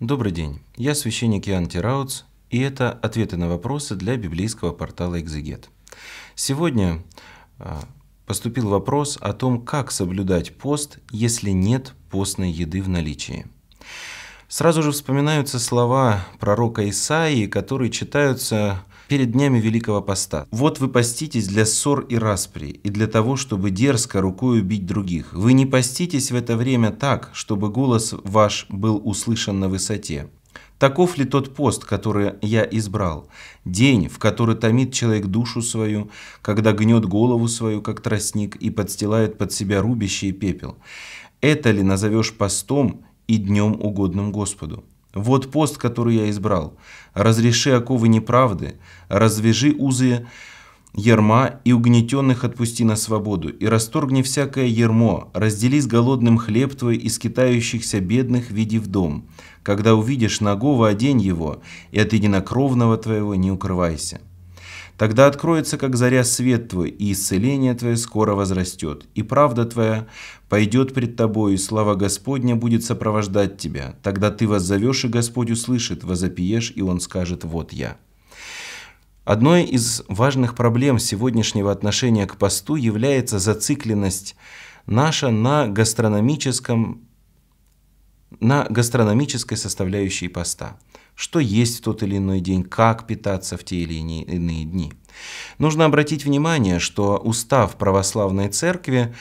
Добрый день, я священник Иоанн Тираутс, и это ответы на вопросы для библейского портала «Экзегет». Сегодня а, поступил вопрос о том, как соблюдать пост, если нет постной еды в наличии. Сразу же вспоминаются слова пророка Исаии, которые читаются перед днями Великого Поста. Вот вы поститесь для ссор и распри, и для того, чтобы дерзко рукой убить других. Вы не поститесь в это время так, чтобы голос ваш был услышан на высоте. Таков ли тот пост, который я избрал? День, в который томит человек душу свою, когда гнет голову свою, как тростник, и подстилает под себя рубящий пепел. Это ли назовешь постом и днем угодным Господу? Вот пост, который я избрал. Разреши оковы неправды, развяжи узы ерма и угнетенных отпусти на свободу, и расторгни всякое ермо, раздели с голодным хлеб твой и скитающихся бедных веди в дом. Когда увидишь нагого, одень его, и от единокровного твоего не укрывайся». Тогда откроется, как заря, свет твой, и исцеление твое скоро возрастет, и правда твоя пойдет пред тобой, и слава Господня будет сопровождать тебя. Тогда ты воззовешь, и Господь услышит, возопиешь, и Он скажет «Вот я». Одной из важных проблем сегодняшнего отношения к посту является зацикленность наша на гастрономическом на гастрономической составляющей поста. Что есть в тот или иной день, как питаться в те или иные дни. Нужно обратить внимание, что устав православной церкви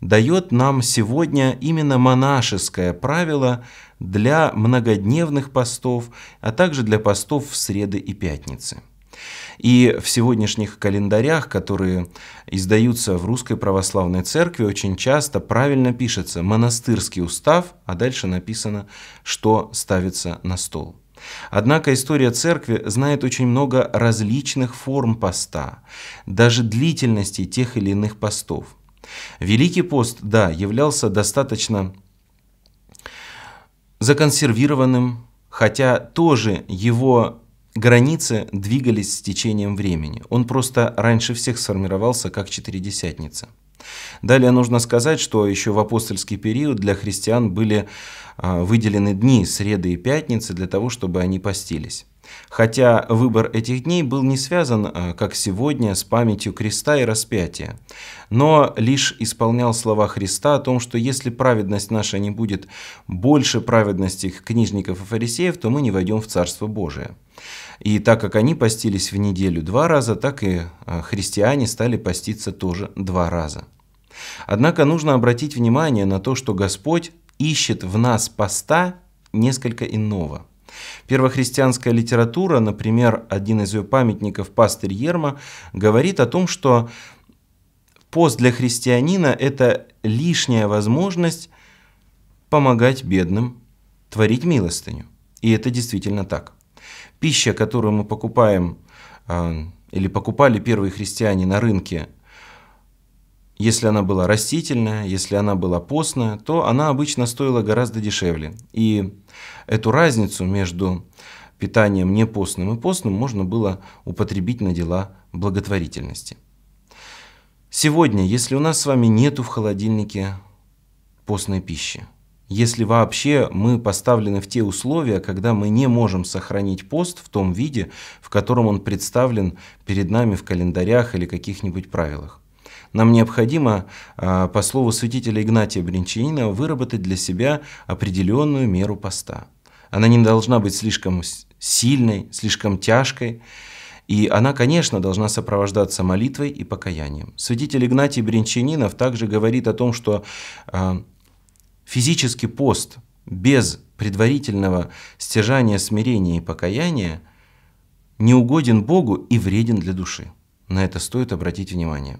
дает нам сегодня именно монашеское правило для многодневных постов, а также для постов в среды и пятницы. И в сегодняшних календарях, которые издаются в Русской Православной Церкви, очень часто правильно пишется «монастырский устав», а дальше написано, что ставится на стол. Однако история церкви знает очень много различных форм поста, даже длительности тех или иных постов. Великий пост, да, являлся достаточно законсервированным, хотя тоже его границы двигались с течением времени. Он просто раньше всех сформировался как четыредесятница. Далее нужно сказать, что еще в апостольский период для христиан были а, выделены дни среды и пятницы для того, чтобы они постились. Хотя выбор этих дней был не связан, э, как сегодня, с памятью креста и распятия, но лишь исполнял слова Христа о том, что если праведность наша не будет больше праведности книжников и фарисеев, то мы не войдем в Царство Божие. И так как они постились в неделю два раза, так и э, христиане стали поститься тоже два раза. Однако нужно обратить внимание на то, что Господь ищет в нас поста несколько иного – Первохристианская литература, например, один из ее памятников пастырь Ерма, говорит о том, что пост для христианина – это лишняя возможность помогать бедным, творить милостыню. И это действительно так. Пища, которую мы покупаем э, или покупали первые христиане на рынке если она была растительная, если она была постная, то она обычно стоила гораздо дешевле. И эту разницу между питанием не постным и постным можно было употребить на дела благотворительности. Сегодня, если у нас с вами нету в холодильнике постной пищи, если вообще мы поставлены в те условия, когда мы не можем сохранить пост в том виде, в котором он представлен перед нами в календарях или каких-нибудь правилах, нам необходимо, а, по слову святителя Игнатия Бринчанина, выработать для себя определенную меру поста. Она не должна быть слишком сильной, слишком тяжкой, и она, конечно, должна сопровождаться молитвой и покаянием. Святитель Игнатий Бринчанинов также говорит о том, что а, физический пост без предварительного стяжания смирения и покаяния не угоден Богу и вреден для души. На это стоит обратить внимание.